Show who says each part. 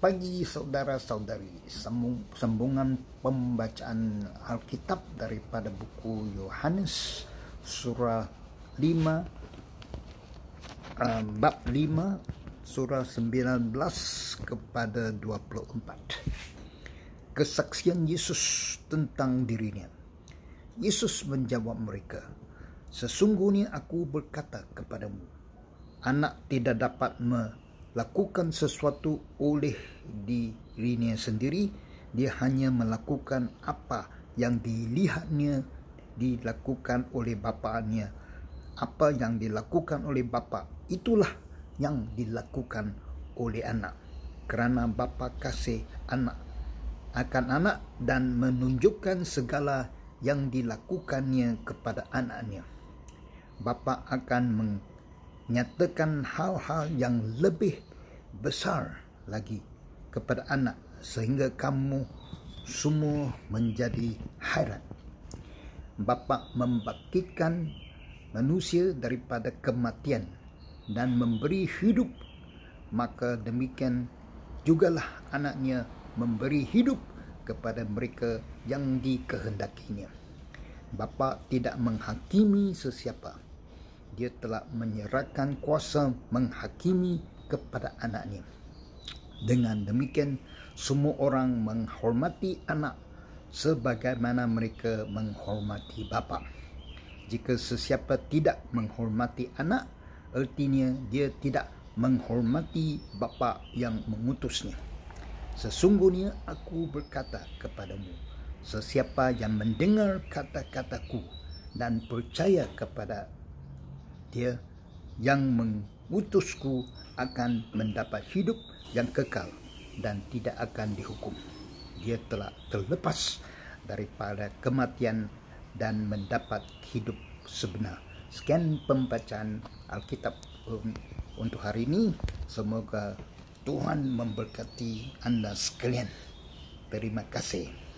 Speaker 1: pagi saudara-saudari sambungan pembacaan Alkitab daripada buku Yohanes surah 5 eh, bab 5 surah 19 kepada 24 kesaksian Yesus tentang dirinya Yesus menjawab mereka sesungguhnya aku berkata kepadamu anak tidak dapat me lakukan sesuatu oleh dirinya sendiri dia hanya melakukan apa yang dilihatnya dilakukan oleh bapaknya apa yang dilakukan oleh bapa itulah yang dilakukan oleh anak kerana bapa kasih anak akan anak dan menunjukkan segala yang dilakukannya kepada anaknya bapa akan meng- nyatakan hal-hal yang lebih besar lagi kepada anak sehingga kamu semua menjadi hairat. Bapa membangkitkan manusia daripada kematian dan memberi hidup maka demikian jugalah anaknya memberi hidup kepada mereka yang dikehendakinya. Bapa tidak menghakimi sesiapa dia telah menyerahkan kuasa menghakimi kepada anaknya. Dengan demikian, semua orang menghormati anak sebagaimana mereka menghormati bapa. Jika sesiapa tidak menghormati anak, artinya dia tidak menghormati bapa yang mengutusnya. Sesungguhnya aku berkata kepadamu, sesiapa yang mendengar kata-kataku dan percaya kepada dia yang mengutusku akan mendapat hidup yang kekal dan tidak akan dihukum. Dia telah terlepas daripada kematian dan mendapat hidup sebenar. Sekian pembacaan Alkitab untuk hari ini. Semoga Tuhan memberkati anda sekalian. Terima kasih.